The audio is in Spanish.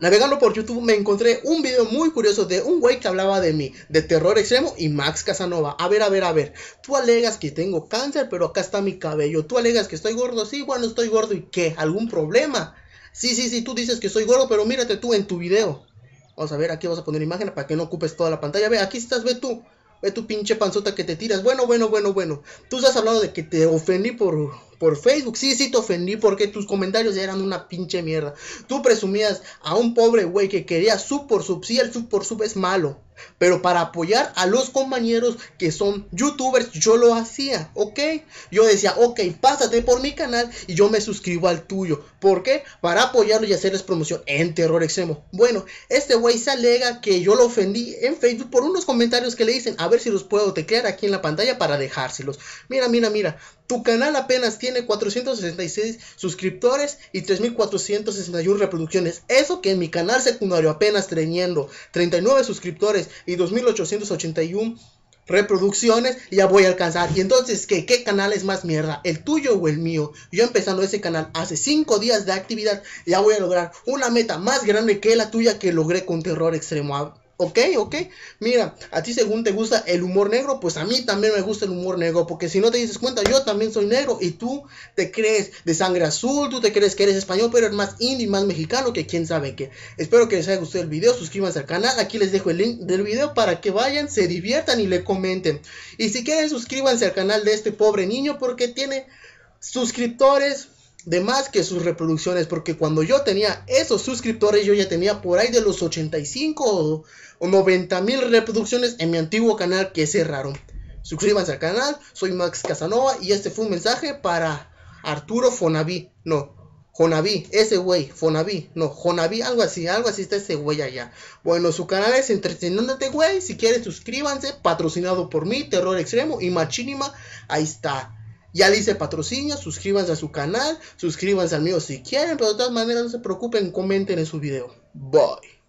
Navegando por YouTube me encontré un video muy curioso de un güey que hablaba de mí, de terror extremo y Max Casanova. A ver, a ver, a ver. Tú alegas que tengo cáncer, pero acá está mi cabello. Tú alegas que estoy gordo, sí, bueno, estoy gordo y qué, algún problema. Sí, sí, sí, tú dices que soy gordo, pero mírate tú en tu video. Vamos a ver, aquí vas a poner imágenes para que no ocupes toda la pantalla. Ve, aquí estás, ve tú. Ve tu pinche panzota que te tiras. Bueno, bueno, bueno, bueno. Tú has hablado de que te ofendí por, por Facebook. Sí, sí, te ofendí porque tus comentarios eran una pinche mierda. Tú presumías a un pobre güey que quería sub por sub. Sí, el sub por sub es malo pero para apoyar a los compañeros que son youtubers, yo lo hacía, ¿ok? Yo decía, ok, pásate por mi canal y yo me suscribo al tuyo. ¿Por qué? Para apoyarlo y hacerles promoción en terror extremo. Bueno, este güey se alega que yo lo ofendí en Facebook por unos comentarios que le dicen, a ver si los puedo teclear aquí en la pantalla para dejárselos. Mira, mira, mira, tu canal apenas tiene 466 suscriptores y 3.461 reproducciones. Eso que en mi canal secundario apenas teniendo 39 suscriptores y 2.881 reproducciones, ya voy a alcanzar. Y entonces, ¿qué? ¿Qué canal es más mierda? ¿El tuyo o el mío? Yo empezando ese canal hace 5 días de actividad, ya voy a lograr una meta más grande que la tuya que logré con terror extremo. Ok, ok. Mira, a ti según te gusta el humor negro, pues a mí también me gusta el humor negro, porque si no te dices cuenta, yo también soy negro y tú te crees de sangre azul, tú te crees que eres español, pero eres más indio y más mexicano que quién sabe qué. Espero que les haya gustado el video, suscríbanse al canal, aquí les dejo el link del video para que vayan, se diviertan y le comenten. Y si quieren, suscríbanse al canal de este pobre niño porque tiene suscriptores de más que sus reproducciones, porque cuando yo tenía esos suscriptores, yo ya tenía por ahí de los 85 o, 90 mil reproducciones en mi antiguo canal que cerraron. Suscríbanse al canal, soy Max Casanova y este fue un mensaje para Arturo Fonaví, no, Jonaví, ese güey, Fonaví, no, Jonaví, algo así, algo así está ese güey allá. Bueno, su canal es Entreteniéndote, güey, si quieres suscríbanse, patrocinado por mí, Terror Extremo y Machínima, ahí está. Ya dice hice patrocinio, suscríbanse a su canal, suscríbanse al mío si quieren, pero de todas maneras no se preocupen, comenten en su video. Bye.